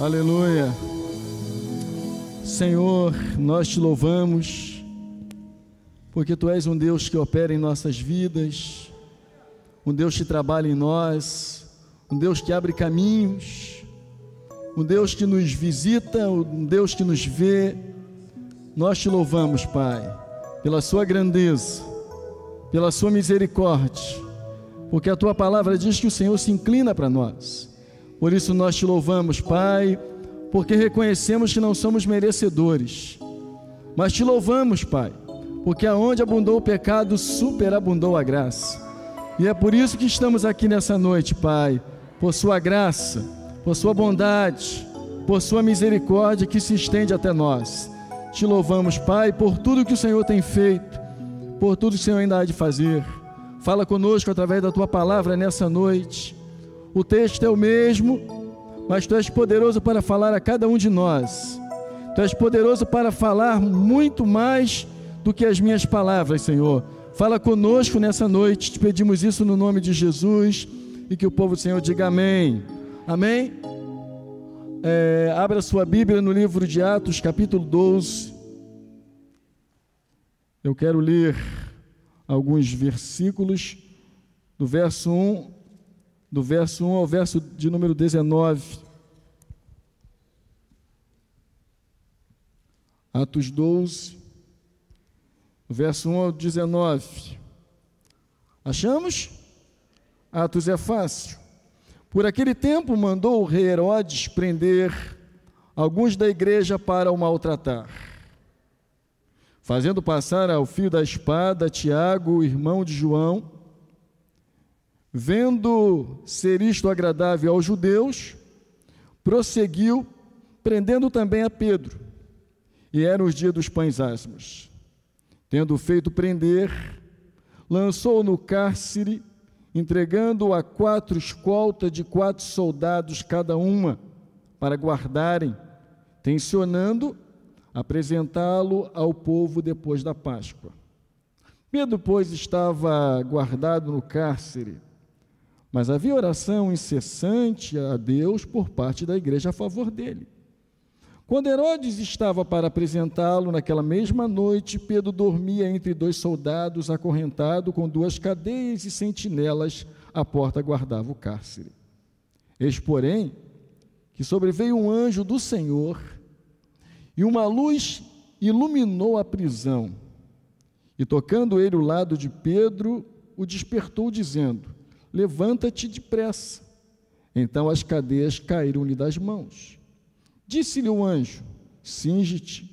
Aleluia. Senhor, nós te louvamos, porque tu és um Deus que opera em nossas vidas, um Deus que trabalha em nós, um Deus que abre caminhos, um Deus que nos visita, um Deus que nos vê. Nós te louvamos, Pai, pela Sua grandeza, pela Sua misericórdia, porque a Tua palavra diz que o Senhor se inclina para nós por isso nós te louvamos, Pai, porque reconhecemos que não somos merecedores. Mas te louvamos, Pai, porque aonde abundou o pecado, superabundou a graça. E é por isso que estamos aqui nessa noite, Pai, por Sua graça, por Sua bondade, por Sua misericórdia que se estende até nós. Te louvamos, Pai, por tudo que o Senhor tem feito, por tudo que o Senhor ainda há de fazer. Fala conosco através da Tua palavra nessa noite o texto é o mesmo, mas tu és poderoso para falar a cada um de nós. Tu és poderoso para falar muito mais do que as minhas palavras, Senhor. Fala conosco nessa noite, te pedimos isso no nome de Jesus e que o povo do Senhor diga amém. Amém? É, abra sua Bíblia no livro de Atos, capítulo 12. Eu quero ler alguns versículos, do verso 1 do verso 1 ao verso de número 19. Atos 12, verso 1 ao 19. Achamos? Atos é fácil. Por aquele tempo mandou o rei Herodes prender alguns da igreja para o maltratar, fazendo passar ao fio da espada Tiago, irmão de João, Vendo ser isto agradável aos judeus, prosseguiu, prendendo também a Pedro. E era os dias dos pães asmos. Tendo feito prender, lançou no cárcere, entregando-o a quatro escoltas de quatro soldados cada uma, para guardarem, tensionando apresentá-lo ao povo depois da Páscoa. Pedro, pois, estava guardado no cárcere mas havia oração incessante a Deus por parte da igreja a favor dele. Quando Herodes estava para apresentá-lo naquela mesma noite, Pedro dormia entre dois soldados, acorrentado com duas cadeias e sentinelas, a porta guardava o cárcere. Eis, porém, que sobreveio um anjo do Senhor e uma luz iluminou a prisão. E tocando ele o lado de Pedro, o despertou, dizendo: Levanta-te depressa. Então as cadeias caíram-lhe das mãos. Disse-lhe o anjo: Singe-te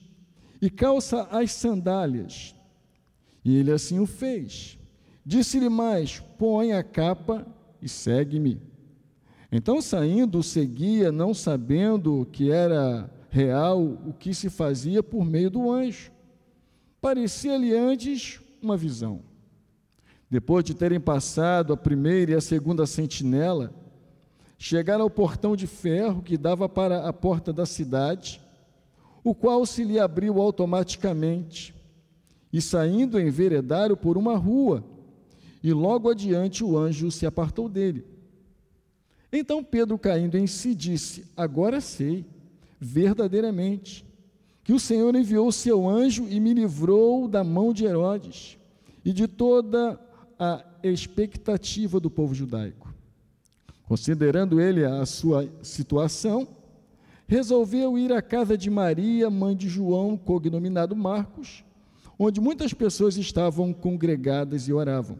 e calça as sandálias. E ele assim o fez. Disse-lhe mais: Põe a capa e segue-me. Então, saindo, seguia, não sabendo que era real, o que se fazia por meio do anjo. Parecia-lhe antes uma visão. Depois de terem passado a primeira e a segunda sentinela, chegaram ao portão de ferro que dava para a porta da cidade, o qual se lhe abriu automaticamente, e saindo enveredaram por uma rua, e logo adiante o anjo se apartou dele. Então Pedro, caindo em si, disse: Agora sei, verdadeiramente, que o Senhor enviou o seu anjo e me livrou da mão de Herodes e de toda a expectativa do povo judaico. Considerando ele a sua situação, resolveu ir à casa de Maria, mãe de João, cognominado Marcos, onde muitas pessoas estavam congregadas e oravam.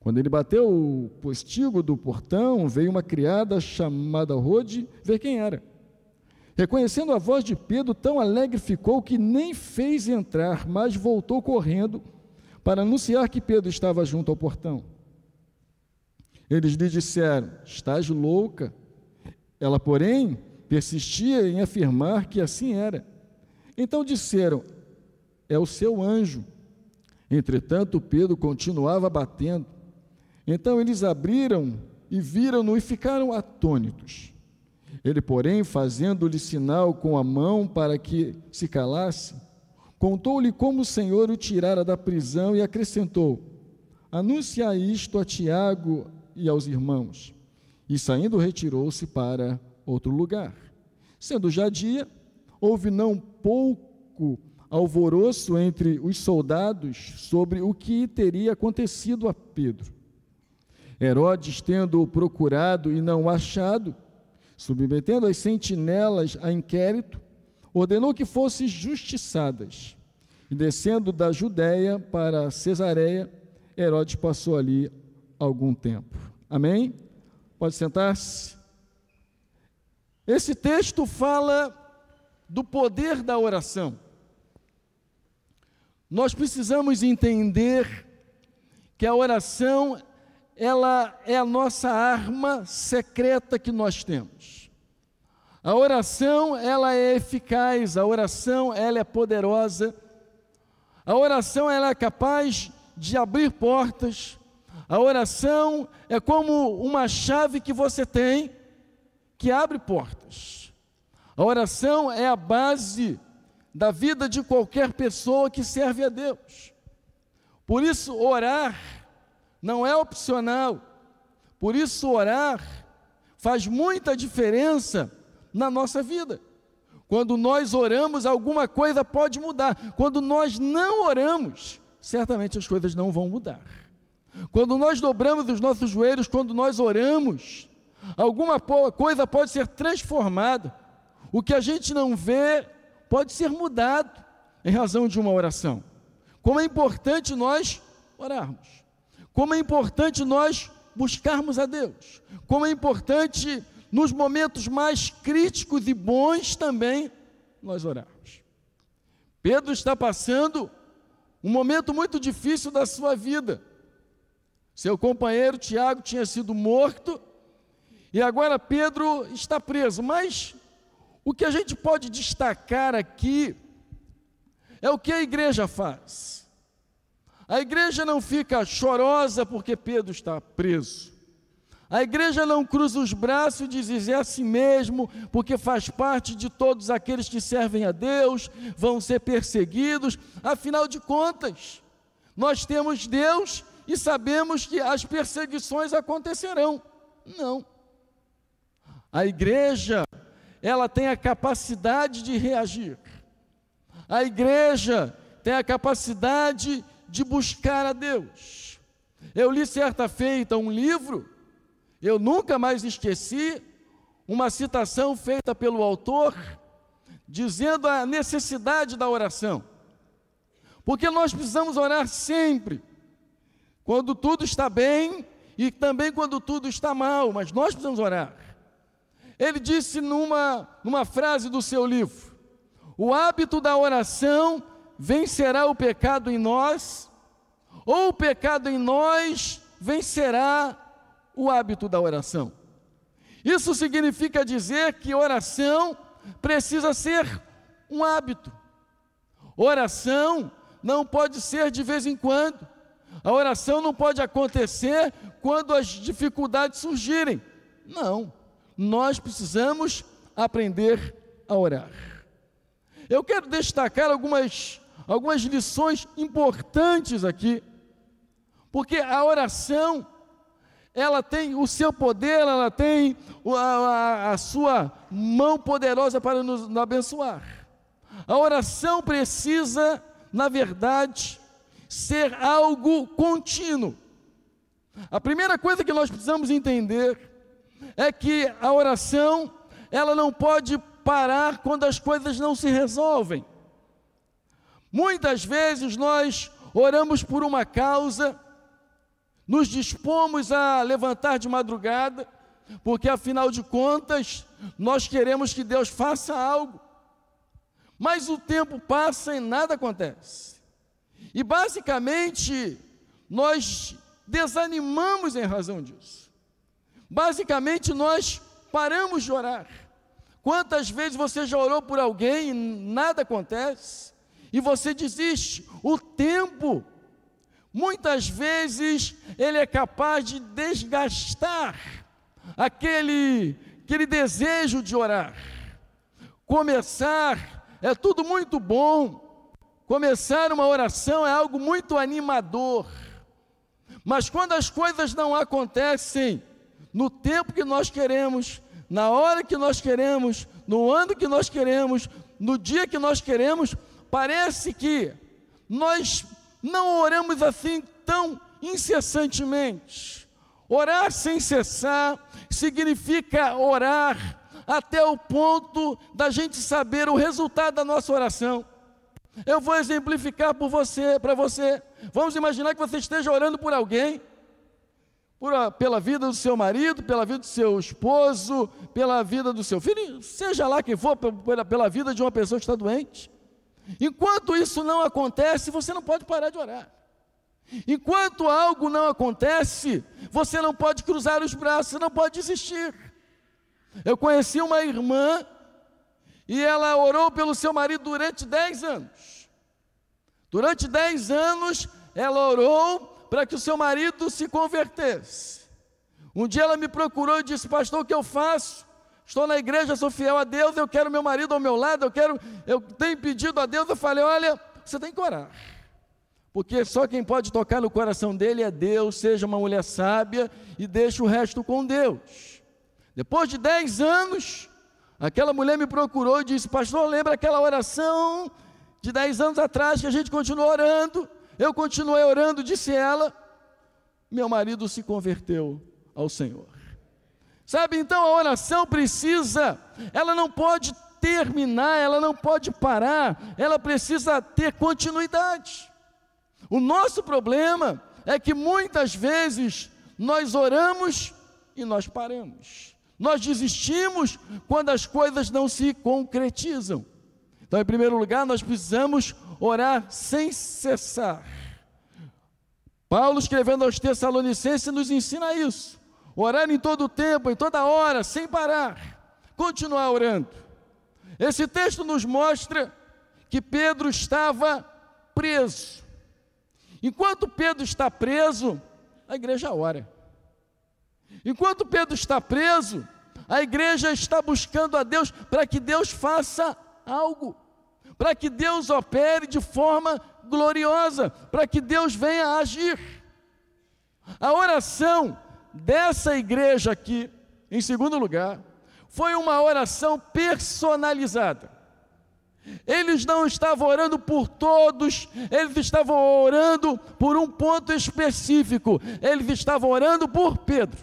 Quando ele bateu o postigo do portão, veio uma criada chamada Rode ver quem era. Reconhecendo a voz de Pedro, tão alegre ficou que nem fez entrar, mas voltou correndo para anunciar que Pedro estava junto ao portão. Eles lhe disseram: Estás louca. Ela, porém, persistia em afirmar que assim era. Então disseram: É o seu anjo. Entretanto, Pedro continuava batendo. Então eles abriram e viram-no e ficaram atônitos. Ele, porém, fazendo-lhe sinal com a mão para que se calasse, Contou-lhe como o Senhor o tirara da prisão e acrescentou: Anuncia isto a Tiago e aos irmãos. E saindo, retirou-se para outro lugar. Sendo já dia, houve não pouco alvoroço entre os soldados sobre o que teria acontecido a Pedro. Herodes, tendo-o procurado e não o achado, submetendo as sentinelas a inquérito, ordenou que fossem justiçadas. E descendo da Judéia para Cesareia, Herodes passou ali algum tempo. Amém? Pode sentar-se. Esse texto fala do poder da oração. Nós precisamos entender que a oração ela é a nossa arma secreta que nós temos. A oração, ela é eficaz, a oração, ela é poderosa. A oração, ela é capaz de abrir portas. A oração é como uma chave que você tem que abre portas. A oração é a base da vida de qualquer pessoa que serve a Deus. Por isso, orar não é opcional. Por isso, orar faz muita diferença na nossa vida. Quando nós oramos, alguma coisa pode mudar. Quando nós não oramos, certamente as coisas não vão mudar. Quando nós dobramos os nossos joelhos, quando nós oramos, alguma coisa pode ser transformada. O que a gente não vê pode ser mudado em razão de uma oração. Como é importante nós orarmos. Como é importante nós buscarmos a Deus. Como é importante nos momentos mais críticos e bons também, nós orarmos. Pedro está passando um momento muito difícil da sua vida. Seu companheiro Tiago tinha sido morto e agora Pedro está preso. Mas o que a gente pode destacar aqui é o que a igreja faz. A igreja não fica chorosa porque Pedro está preso. A igreja não cruza os braços e diz é a si mesmo, porque faz parte de todos aqueles que servem a Deus, vão ser perseguidos. Afinal de contas, nós temos Deus e sabemos que as perseguições acontecerão. Não. A igreja, ela tem a capacidade de reagir. A igreja tem a capacidade de buscar a Deus. Eu li certa feita um livro eu nunca mais esqueci uma citação feita pelo autor dizendo a necessidade da oração. Porque nós precisamos orar sempre, quando tudo está bem e também quando tudo está mal, mas nós precisamos orar. Ele disse numa, numa frase do seu livro: O hábito da oração vencerá o pecado em nós, ou o pecado em nós vencerá o hábito da oração. Isso significa dizer que oração precisa ser um hábito. Oração não pode ser de vez em quando. A oração não pode acontecer quando as dificuldades surgirem. Não. Nós precisamos aprender a orar. Eu quero destacar algumas, algumas lições importantes aqui, porque a oração ela tem o seu poder, ela tem a, a, a sua mão poderosa para nos, nos abençoar. A oração precisa, na verdade, ser algo contínuo. A primeira coisa que nós precisamos entender é que a oração, ela não pode parar quando as coisas não se resolvem. Muitas vezes nós oramos por uma causa nos dispomos a levantar de madrugada, porque afinal de contas, nós queremos que Deus faça algo. Mas o tempo passa e nada acontece. E basicamente, nós desanimamos em razão disso. Basicamente, nós paramos de orar. Quantas vezes você já orou por alguém e nada acontece? E você desiste. O tempo muitas vezes ele é capaz de desgastar aquele, aquele desejo de orar. Começar é tudo muito bom, começar uma oração é algo muito animador, mas quando as coisas não acontecem no tempo que nós queremos, na hora que nós queremos, no ano que nós queremos, no dia que nós queremos, parece que nós não oramos assim tão incessantemente. Orar sem cessar significa orar até o ponto da gente saber o resultado da nossa oração. Eu vou exemplificar por você, para você. Vamos imaginar que você esteja orando por alguém, por a, pela vida do seu marido, pela vida do seu esposo, pela vida do seu filho, seja lá quem for, pela, pela vida de uma pessoa que está doente. Enquanto isso não acontece, você não pode parar de orar. Enquanto algo não acontece, você não pode cruzar os braços, você não pode desistir. Eu conheci uma irmã e ela orou pelo seu marido durante 10 anos. Durante 10 anos, ela orou para que o seu marido se convertesse. Um dia ela me procurou e disse: Pastor, o que eu faço? estou na igreja, sou fiel a Deus, eu quero meu marido ao meu lado, eu quero, eu tenho pedido a Deus, eu falei, olha, você tem que orar. Porque só quem pode tocar no coração dele é Deus, seja uma mulher sábia e deixe o resto com Deus. Depois de 10 anos, aquela mulher me procurou e disse: Pastor, lembra aquela oração de 10 anos atrás que a gente continuou orando? Eu continuei orando, disse ela. Meu marido se converteu ao Senhor. Sabe, então a oração precisa, ela não pode terminar, ela não pode parar, ela precisa ter continuidade. O nosso problema é que muitas vezes nós oramos e nós paramos. Nós desistimos quando as coisas não se concretizam. Então, em primeiro lugar, nós precisamos orar sem cessar. Paulo, escrevendo aos Tessalonicenses, nos ensina isso orando em todo tempo, em toda hora, sem parar, continuar orando. Esse texto nos mostra que Pedro estava preso. Enquanto Pedro está preso, a igreja ora. Enquanto Pedro está preso, a igreja está buscando a Deus para que Deus faça algo, para que Deus opere de forma gloriosa, para que Deus venha agir. A oração dessa igreja aqui, em segundo lugar, foi uma oração personalizada. Eles não estavam orando por todos, eles estavam orando por um ponto específico, eles estavam orando por Pedro.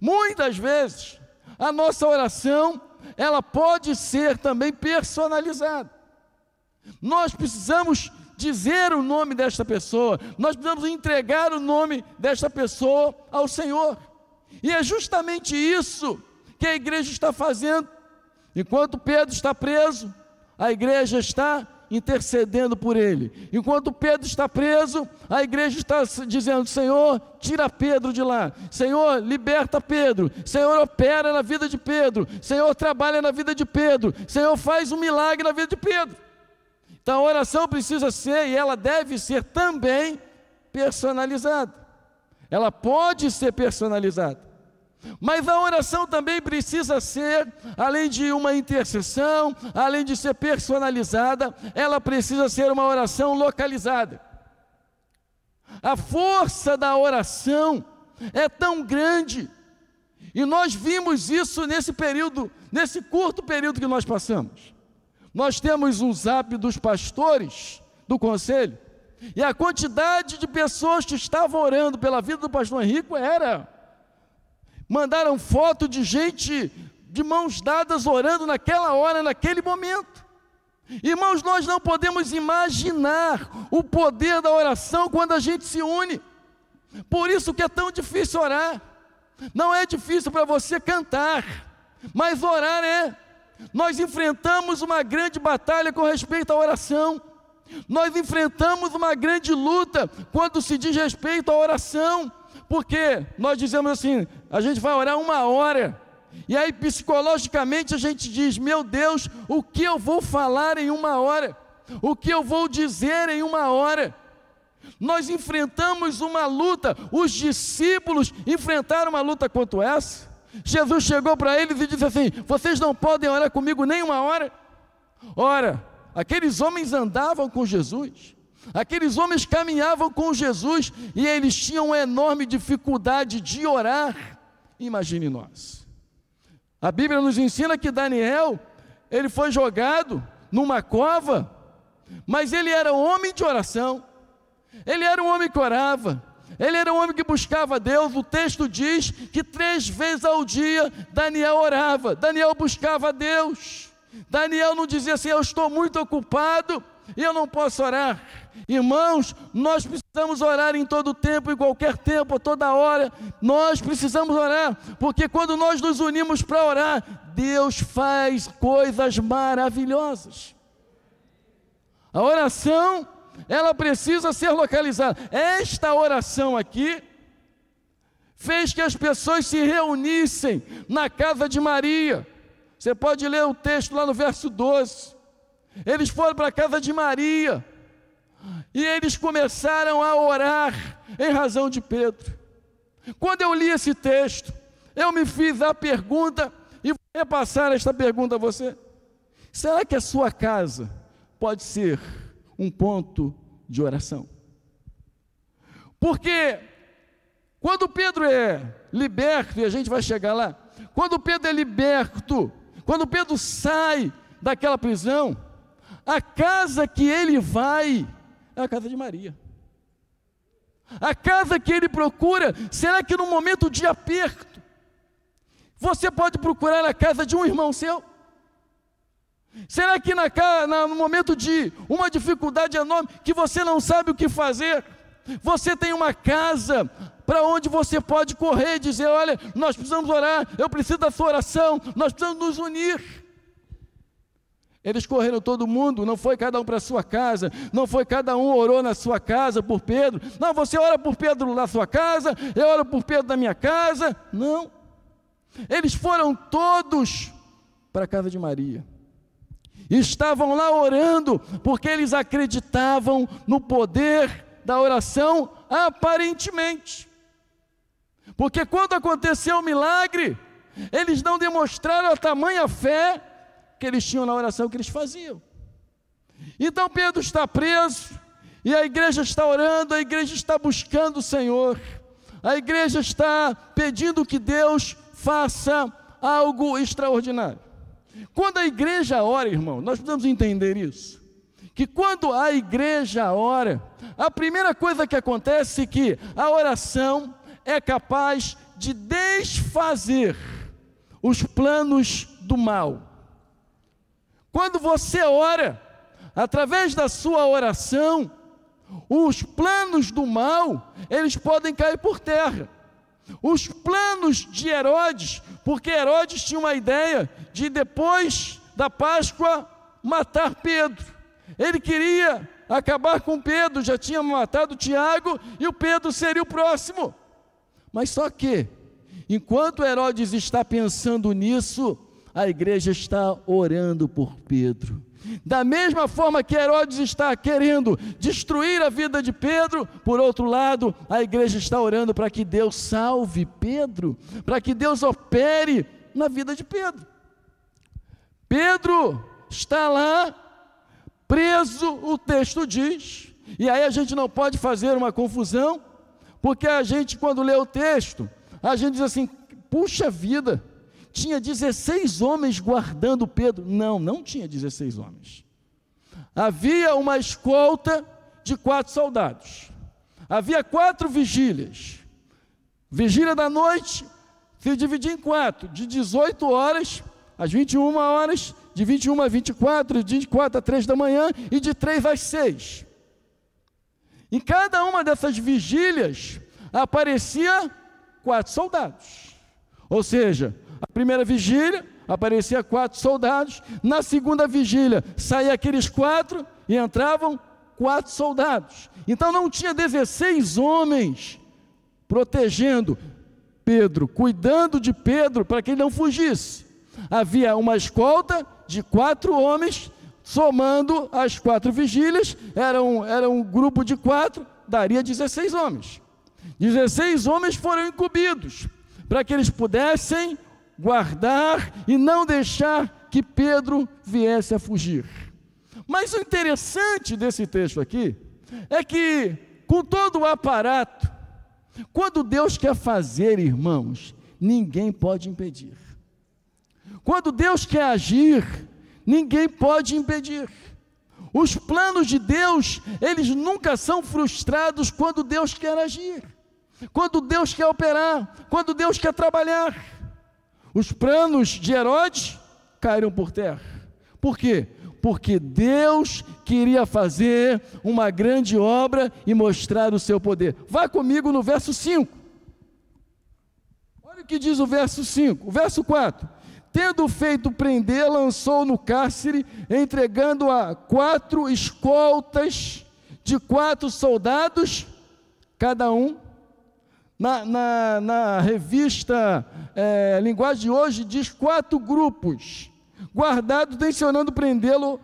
Muitas vezes, a nossa oração, ela pode ser também personalizada. Nós precisamos dizer o nome desta pessoa, nós precisamos entregar o nome desta pessoa ao Senhor. E é justamente isso que a igreja está fazendo. Enquanto Pedro está preso, a igreja está intercedendo por ele. Enquanto Pedro está preso, a igreja está dizendo: Senhor, tira Pedro de lá. Senhor, liberta Pedro. Senhor, opera na vida de Pedro. Senhor, trabalha na vida de Pedro. Senhor, faz um milagre na vida de Pedro. Então a oração precisa ser e ela deve ser também personalizada. Ela pode ser personalizada. Mas a oração também precisa ser, além de uma intercessão, além de ser personalizada, ela precisa ser uma oração localizada. A força da oração é tão grande, e nós vimos isso nesse período, nesse curto período que nós passamos. Nós temos um zap dos pastores do conselho, e a quantidade de pessoas que estavam orando pela vida do pastor Henrico era. Mandaram foto de gente de mãos dadas orando naquela hora, naquele momento. Irmãos, nós não podemos imaginar o poder da oração quando a gente se une. Por isso que é tão difícil orar. Não é difícil para você cantar, mas orar é. Nós enfrentamos uma grande batalha com respeito à oração. Nós enfrentamos uma grande luta quando se diz respeito à oração, porque nós dizemos assim: a gente vai orar uma hora, e aí psicologicamente a gente diz: meu Deus, o que eu vou falar em uma hora? O que eu vou dizer em uma hora? Nós enfrentamos uma luta, os discípulos enfrentaram uma luta quanto essa. Jesus chegou para eles e disse assim: Vocês não podem orar comigo nem uma hora. Ora, aqueles homens andavam com Jesus, aqueles homens caminhavam com Jesus e eles tinham enorme dificuldade de orar. Imagine nós. A Bíblia nos ensina que Daniel, ele foi jogado numa cova, mas ele era um homem de oração. Ele era um homem que orava. Ele era um homem que buscava Deus. O texto diz que três vezes ao dia Daniel orava, Daniel buscava Deus. Daniel não dizia assim: Eu estou muito ocupado e eu não posso orar. Irmãos, nós precisamos orar em todo tempo, em qualquer tempo, a toda hora. Nós precisamos orar, porque quando nós nos unimos para orar, Deus faz coisas maravilhosas. A oração ela precisa ser localizada. Esta oração aqui fez que as pessoas se reunissem na casa de Maria. Você pode ler o texto lá no verso 12. Eles foram para a casa de Maria e eles começaram a orar em razão de Pedro. Quando eu li esse texto, eu me fiz a pergunta e vou repassar esta pergunta a você: será que a sua casa pode ser um ponto de oração. Porque quando Pedro é liberto, e a gente vai chegar lá, quando Pedro é liberto, quando Pedro sai daquela prisão, a casa que ele vai é a casa de Maria. A casa que ele procura, será que no momento de aperto, você pode procurar a casa de um irmão seu? Será que na, no momento de uma dificuldade enorme, que você não sabe o que fazer, você tem uma casa para onde você pode correr e dizer: Olha, nós precisamos orar, eu preciso da sua oração, nós precisamos nos unir. Eles correram todo mundo, não foi cada um para a sua casa, não foi cada um orou na sua casa por Pedro. Não, você ora por Pedro na sua casa, eu oro por Pedro na minha casa. Não. Eles foram todos para a casa de Maria. Estavam lá orando porque eles acreditavam no poder da oração aparentemente. Porque quando aconteceu o milagre, eles não demonstraram a tamanha fé que eles tinham na oração que eles faziam. Então Pedro está preso, e a igreja está orando, a igreja está buscando o Senhor, a igreja está pedindo que Deus faça algo extraordinário. Quando a igreja ora, irmão, nós precisamos entender isso. Que quando a igreja ora, a primeira coisa que acontece é que a oração é capaz de desfazer os planos do mal. Quando você ora, através da sua oração, os planos do mal, eles podem cair por terra os planos de Herodes, porque Herodes tinha uma ideia de depois da Páscoa matar Pedro. Ele queria acabar com Pedro, já tinha matado Tiago e o Pedro seria o próximo. Mas só que, enquanto Herodes está pensando nisso, a igreja está orando por Pedro. Da mesma forma que Herodes está querendo destruir a vida de Pedro, por outro lado, a igreja está orando para que Deus salve Pedro, para que Deus opere na vida de Pedro. Pedro está lá preso, o texto diz, e aí a gente não pode fazer uma confusão, porque a gente, quando lê o texto, a gente diz assim: puxa vida, tinha 16 homens guardando Pedro. Não, não tinha 16 homens. Havia uma escolta de quatro soldados. Havia quatro vigílias. Vigília da noite se dividia em quatro, de 18 horas às 21 horas, de 21 a 24, de 24 a 3 da manhã e de 3 às 6. Em cada uma dessas vigílias aparecia quatro soldados. Ou seja, a primeira vigília, aparecia quatro soldados. Na segunda vigília, saía aqueles quatro e entravam quatro soldados. Então não tinha 16 homens protegendo Pedro, cuidando de Pedro para que ele não fugisse. Havia uma escolta de quatro homens, somando as quatro vigílias, era um, era um grupo de quatro, daria 16 homens. 16 homens foram incumbidos para que eles pudessem guardar e não deixar que Pedro viesse a fugir. Mas o interessante desse texto aqui é que, com todo o aparato, quando Deus quer fazer, irmãos, ninguém pode impedir. Quando Deus quer agir, ninguém pode impedir. Os planos de Deus, eles nunca são frustrados quando Deus quer agir, quando Deus quer operar, quando Deus quer trabalhar. Os planos de Herodes caíram por terra. Por quê? Porque Deus queria fazer uma grande obra e mostrar o seu poder. Vá comigo no verso 5. Olha o que diz o verso 5. O verso 4 tendo feito prender, lançou no cárcere, entregando a quatro escoltas de quatro soldados, cada um na, na, na revista é, Linguagem de Hoje, diz quatro grupos: guardado, tensionando prendê-lo,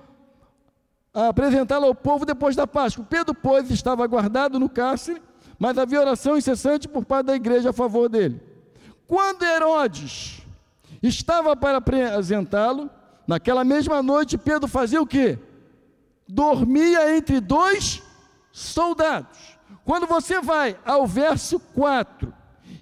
apresentá-lo ao povo depois da Páscoa. Pedro, pois, estava guardado no cárcere, mas havia oração incessante por parte da igreja a favor dele. Quando Herodes estava para apresentá-lo, naquela mesma noite, Pedro fazia o quê? Dormia entre dois soldados. Quando você vai ao verso 4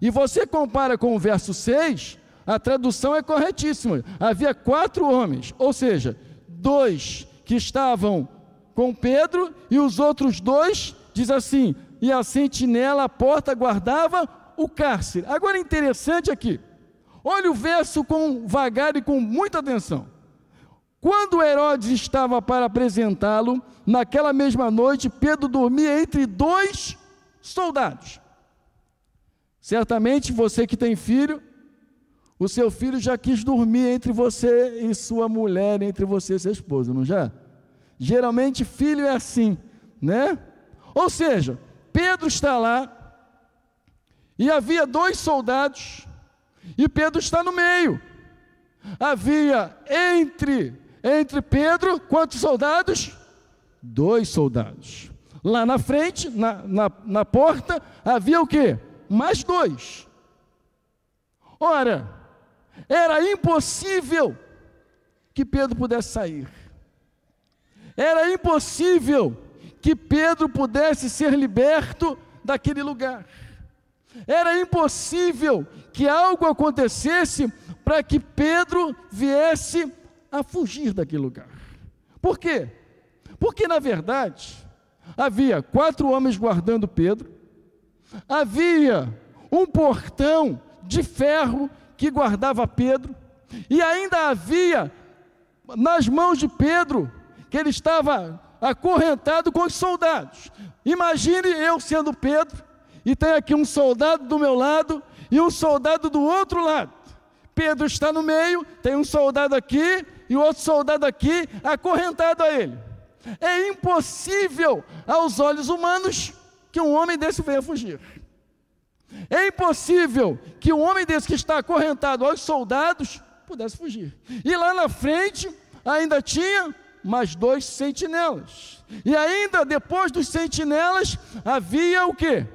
e você compara com o verso 6, a tradução é corretíssima. Havia quatro homens, ou seja, dois que estavam com Pedro e os outros dois, diz assim, e a sentinela à porta guardava o cárcere. Agora é interessante aqui. Olha o verso com vagar e com muita atenção. Quando Herodes estava para apresentá-lo, naquela mesma noite, Pedro dormia entre dois soldados. Certamente você que tem filho, o seu filho já quis dormir entre você e sua mulher, entre você e seu esposo, não já? Geralmente filho é assim, né? Ou seja, Pedro está lá e havia dois soldados e Pedro está no meio. Havia entre entre Pedro, quantos soldados? Dois soldados. Lá na frente, na, na, na porta, havia o quê? Mais dois. Ora, era impossível que Pedro pudesse sair. Era impossível que Pedro pudesse ser liberto daquele lugar. Era impossível que algo acontecesse para que Pedro viesse a fugir daquele lugar. Por quê? Porque, na verdade, havia quatro homens guardando Pedro, havia um portão de ferro que guardava Pedro, e ainda havia nas mãos de Pedro, que ele estava acorrentado com os soldados. Imagine eu sendo Pedro, e tem aqui um soldado do meu lado e um soldado do outro lado. Pedro está no meio, tem um soldado aqui e o outro soldado aqui é acorrentado a ele. É impossível aos olhos humanos que um homem desse venha fugir. É impossível que um homem desse que está acorrentado aos soldados pudesse fugir. E lá na frente ainda tinha mais dois sentinelas. E ainda depois dos sentinelas havia o que?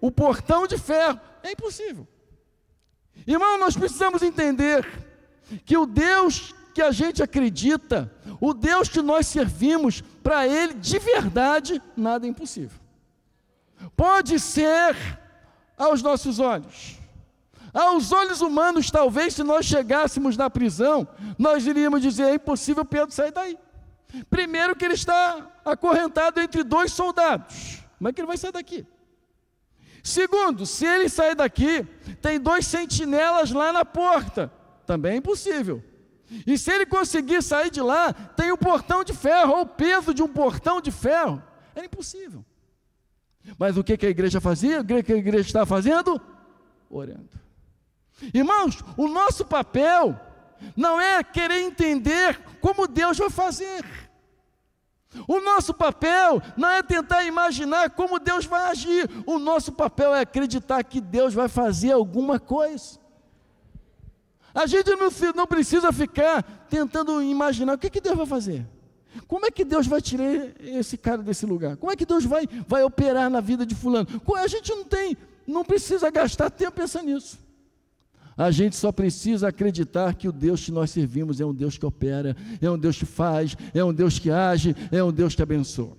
O portão de ferro. É impossível. Irmão, nós precisamos entender que o Deus que a gente acredita, o Deus que nós servimos, para Ele de verdade nada é impossível. Pode ser aos nossos olhos. Aos olhos humanos, talvez, se nós chegássemos na prisão, nós iríamos dizer: é impossível Pedro sair daí. Primeiro, que ele está acorrentado entre dois soldados. Como é que ele vai sair daqui? Segundo, se ele sair daqui, tem dois sentinelas lá na porta. Também é impossível. E se ele conseguir sair de lá, tem o um portão de ferro, ou o peso de um portão de ferro. Era impossível. Mas o que, que a igreja fazia? O que a igreja estava fazendo? Orando. Irmãos, o nosso papel não é querer entender como Deus vai fazer. O nosso papel não é tentar imaginar como Deus vai agir. O nosso papel é acreditar que Deus vai fazer alguma coisa. A gente não, precisa ficar tentando imaginar o que, que Deus vai fazer. Como é que Deus vai tirar esse cara desse lugar? Como é que Deus vai, vai operar na vida de fulano? A gente não tem, não precisa gastar tempo pensando nisso. A gente só precisa acreditar que o Deus que nós servimos é um Deus que opera, é um Deus que faz, é um Deus que age, é um Deus que abençoa.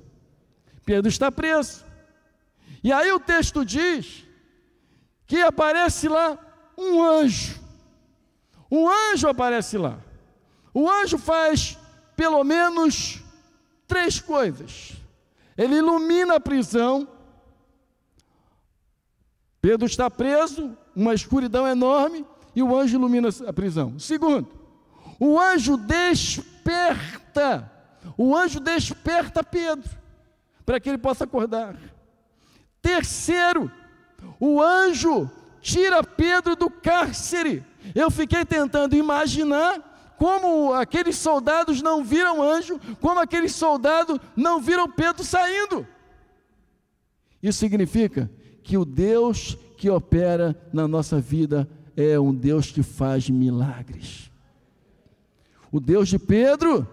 Pedro está preso. E aí o texto diz que aparece lá um anjo. Um anjo aparece lá. O anjo faz pelo menos três coisas: ele ilumina a prisão. Pedro está preso, uma escuridão enorme, e o anjo ilumina a prisão. Segundo, o anjo desperta, o anjo desperta Pedro, para que ele possa acordar. Terceiro, o anjo tira Pedro do cárcere, eu fiquei tentando imaginar como aqueles soldados não viram anjo, como aqueles soldados não viram Pedro saindo. Isso significa que o Deus que opera na nossa vida é um Deus que faz milagres. O Deus de Pedro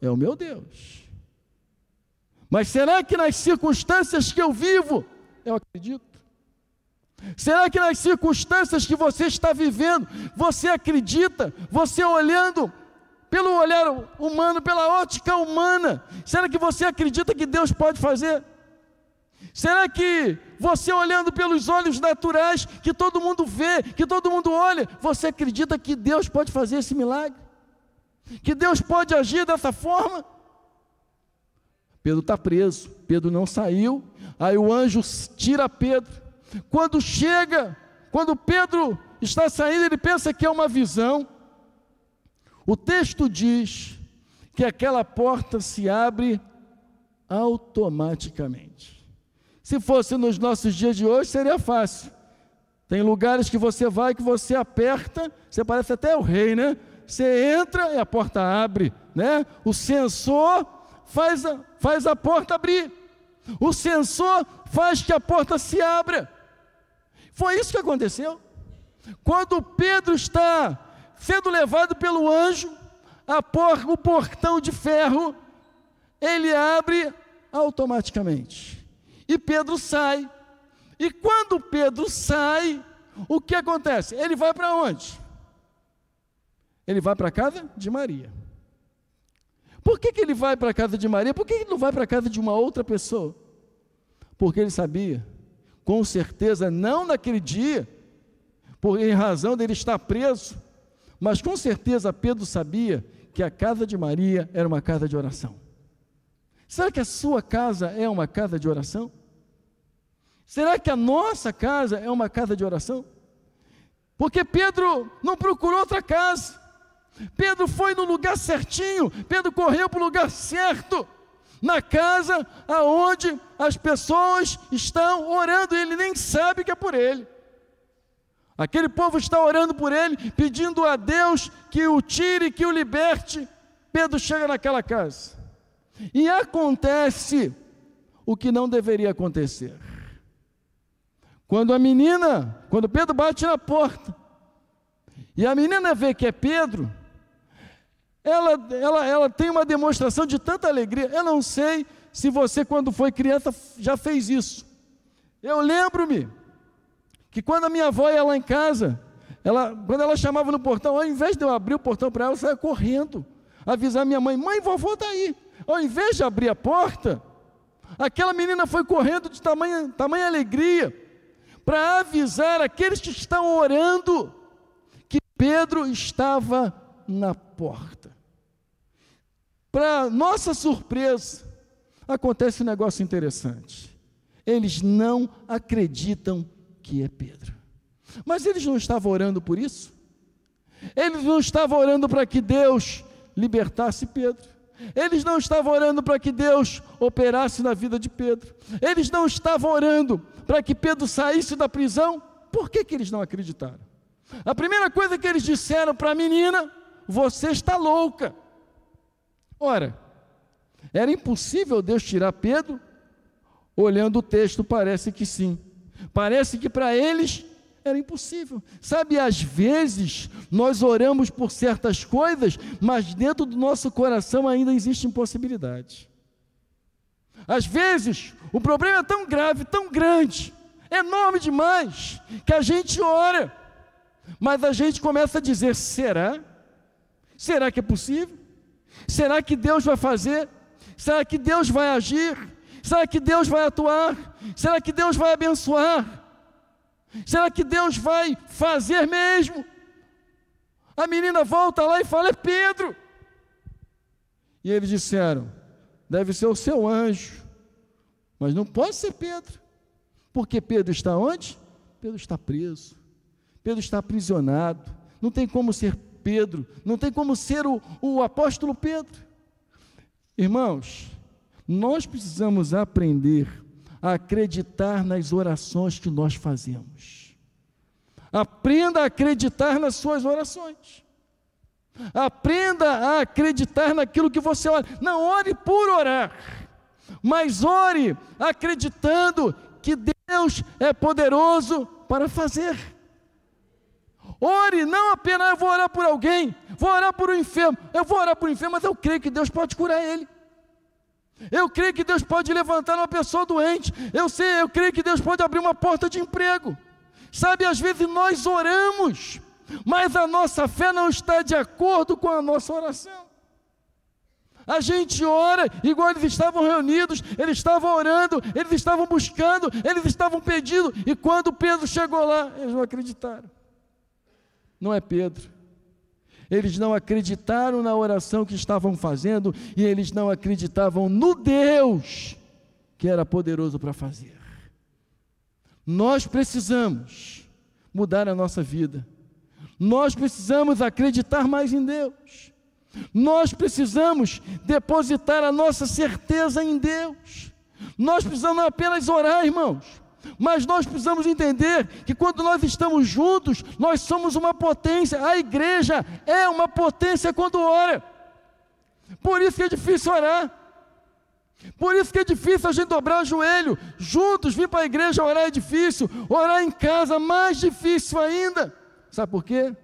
é o meu Deus. Mas será que nas circunstâncias que eu vivo, eu acredito? Será que nas circunstâncias que você está vivendo, você acredita, você olhando pelo olhar humano, pela ótica humana, será que você acredita que Deus pode fazer? Será que você olhando pelos olhos naturais, que todo mundo vê, que todo mundo olha, você acredita que Deus pode fazer esse milagre? Que Deus pode agir dessa forma? Pedro está preso, Pedro não saiu, aí o anjo tira Pedro, quando chega, quando Pedro está saindo, ele pensa que é uma visão. O texto diz que aquela porta se abre automaticamente. Se fosse nos nossos dias de hoje, seria fácil. Tem lugares que você vai, que você aperta, você parece até o rei, né? Você entra e a porta abre, né? O sensor faz a, faz a porta abrir. O sensor faz que a porta se abra. Foi isso que aconteceu. Quando Pedro está sendo levado pelo anjo a por, o portão de ferro, ele abre automaticamente. E Pedro sai. E quando Pedro sai, o que acontece? Ele vai para onde? Ele vai para a casa de Maria. Por que, que ele vai para a casa de Maria? Por que ele não vai para a casa de uma outra pessoa? Porque ele sabia com certeza não naquele dia, por em razão dele estar preso, mas com certeza Pedro sabia que a casa de Maria era uma casa de oração. Será que a sua casa é uma casa de oração? Será que a nossa casa é uma casa de oração? Porque Pedro não procurou outra casa. Pedro foi no lugar certinho, Pedro correu para o lugar certo na casa aonde as pessoas estão orando, ele nem sabe que é por ele. Aquele povo está orando por ele, pedindo a Deus que o tire, que o liberte. Pedro chega naquela casa. E acontece o que não deveria acontecer. Quando a menina, quando Pedro bate na porta, e a menina vê que é Pedro, ela, ela, ela tem uma demonstração de tanta alegria. Eu não sei se você, quando foi criança, já fez isso. Eu lembro-me que quando a minha avó ia lá em casa, ela, quando ela chamava no portão, ao invés de eu abrir o portão para ela, eu correndo, avisar minha mãe: mãe, vovô está aí. Ao invés de abrir a porta, aquela menina foi correndo de tamanha, tamanha alegria para avisar aqueles que estão orando que Pedro estava na porta para nossa surpresa, acontece um negócio interessante. Eles não acreditam que é Pedro. Mas eles não estavam orando por isso? Eles não estavam orando para que Deus libertasse Pedro. Eles não estavam orando para que Deus operasse na vida de Pedro. Eles não estavam orando para que Pedro saísse da prisão. Por que, que eles não acreditaram? A primeira coisa que eles disseram para a menina: Você está louca. Ora, era impossível Deus tirar Pedro? Olhando o texto, parece que sim. Parece que para eles era impossível. Sabe, às vezes nós oramos por certas coisas, mas dentro do nosso coração ainda existe impossibilidade. Às vezes o problema é tão grave, tão grande, enorme demais, que a gente ora, mas a gente começa a dizer: será? Será que é possível? Será que Deus vai fazer? Será que Deus vai agir? Será que Deus vai atuar? Será que Deus vai abençoar? Será que Deus vai fazer mesmo? A menina volta lá e fala: É Pedro. E eles disseram: Deve ser o seu anjo, mas não pode ser Pedro, porque Pedro está onde? Pedro está preso, Pedro está aprisionado, não tem como ser Pedro, não tem como ser o, o apóstolo Pedro. Irmãos, nós precisamos aprender a acreditar nas orações que nós fazemos. Aprenda a acreditar nas suas orações. Aprenda a acreditar naquilo que você ora. Não ore por orar, mas ore acreditando que Deus é poderoso para fazer. Ore, não apenas eu vou orar por alguém, vou orar por um enfermo. Eu vou orar por um enfermo, mas eu creio que Deus pode curar ele. Eu creio que Deus pode levantar uma pessoa doente. Eu sei, eu creio que Deus pode abrir uma porta de emprego. Sabe, às vezes nós oramos, mas a nossa fé não está de acordo com a nossa oração. A gente ora, igual eles estavam reunidos, eles estavam orando, eles estavam buscando, eles estavam pedindo, e quando Pedro chegou lá, eles não acreditaram não é Pedro. Eles não acreditaram na oração que estavam fazendo e eles não acreditavam no Deus que era poderoso para fazer. Nós precisamos mudar a nossa vida. Nós precisamos acreditar mais em Deus. Nós precisamos depositar a nossa certeza em Deus. Nós precisamos apenas orar, irmãos. Mas nós precisamos entender que quando nós estamos juntos, nós somos uma potência. A igreja é uma potência quando ora. Por isso que é difícil orar. Por isso que é difícil a gente dobrar o joelho. Juntos, vir para a igreja orar é difícil. Orar em casa, mais difícil ainda. Sabe por quê?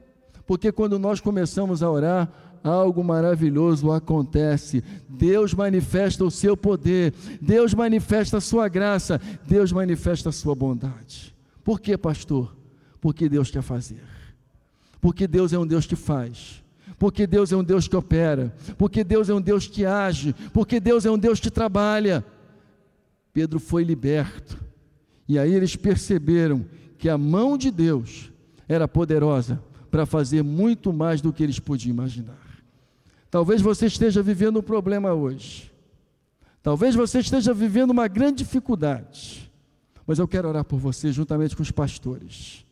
Porque quando nós começamos a orar, algo maravilhoso acontece. Deus manifesta o seu poder, Deus manifesta a sua graça, Deus manifesta a sua bondade. Por que, pastor? Porque Deus quer fazer. Porque Deus é um Deus que faz. Porque Deus é um Deus que opera. Porque Deus é um Deus que age. Porque Deus é um Deus que trabalha. Pedro foi liberto. E aí eles perceberam que a mão de Deus era poderosa para fazer muito mais do que eles podiam imaginar. Talvez você esteja vivendo um problema hoje. Talvez você esteja vivendo uma grande dificuldade. Mas eu quero orar por você juntamente com os pastores.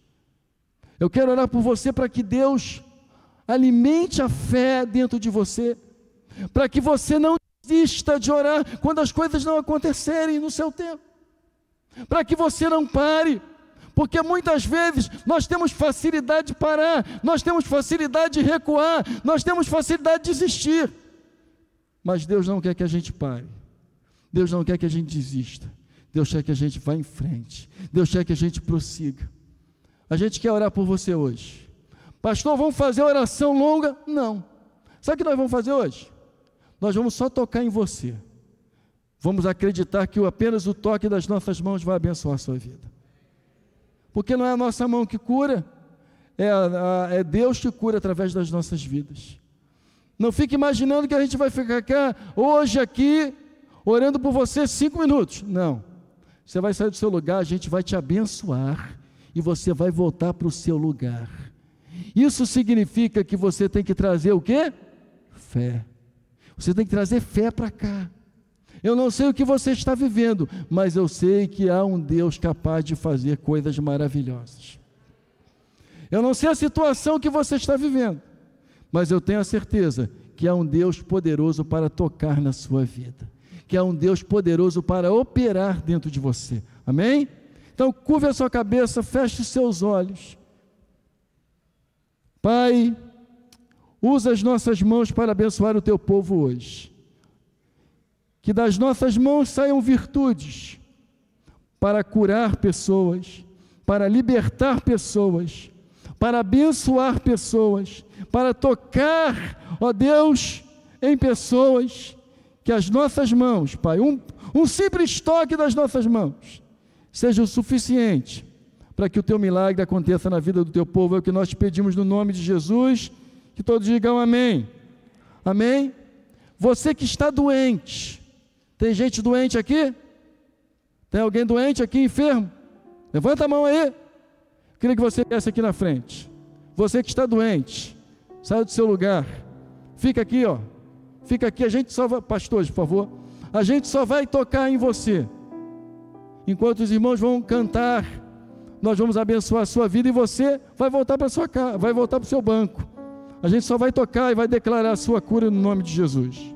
Eu quero orar por você para que Deus alimente a fé dentro de você, para que você não desista de orar quando as coisas não acontecerem no seu tempo, para que você não pare porque muitas vezes nós temos facilidade de parar, nós temos facilidade de recuar, nós temos facilidade de desistir. Mas Deus não quer que a gente pare, Deus não quer que a gente desista, Deus quer que a gente vá em frente, Deus quer que a gente prossiga. A gente quer orar por você hoje, pastor. Vamos fazer oração longa? Não. Sabe o que nós vamos fazer hoje? Nós vamos só tocar em você. Vamos acreditar que apenas o toque das nossas mãos vai abençoar a sua vida porque não é a nossa mão que cura, é, é Deus que cura através das nossas vidas. Não fique imaginando que a gente vai ficar cá, ah, hoje aqui, orando por você cinco minutos. Não. Você vai sair do seu lugar, a gente vai te abençoar e você vai voltar para o seu lugar. Isso significa que você tem que trazer o quê? Fé. Você tem que trazer fé para cá. Eu não sei o que você está vivendo, mas eu sei que há um Deus capaz de fazer coisas maravilhosas. Eu não sei a situação que você está vivendo, mas eu tenho a certeza que há um Deus poderoso para tocar na sua vida, que há um Deus poderoso para operar dentro de você. Amém? Então, curve a sua cabeça, feche seus olhos. Pai, usa as nossas mãos para abençoar o teu povo hoje. Que das nossas mãos saiam virtudes para curar pessoas, para libertar pessoas, para abençoar pessoas, para tocar, ó Deus, em pessoas. Que as nossas mãos, Pai, um, um simples toque das nossas mãos seja o suficiente para que o teu milagre aconteça na vida do teu povo. É o que nós te pedimos no nome de Jesus. Que todos digam amém. Amém? Você que está doente, tem gente doente aqui? Tem alguém doente aqui, enfermo? Levanta a mão aí. Queria que você viesse aqui na frente. Você que está doente, saia do seu lugar. Fica aqui, ó. Fica aqui, a gente só vai, pastores, por favor. A gente só vai tocar em você. Enquanto os irmãos vão cantar, nós vamos abençoar a sua vida e você vai voltar para sua casa, vai voltar para o seu banco. A gente só vai tocar e vai declarar a sua cura no nome de Jesus.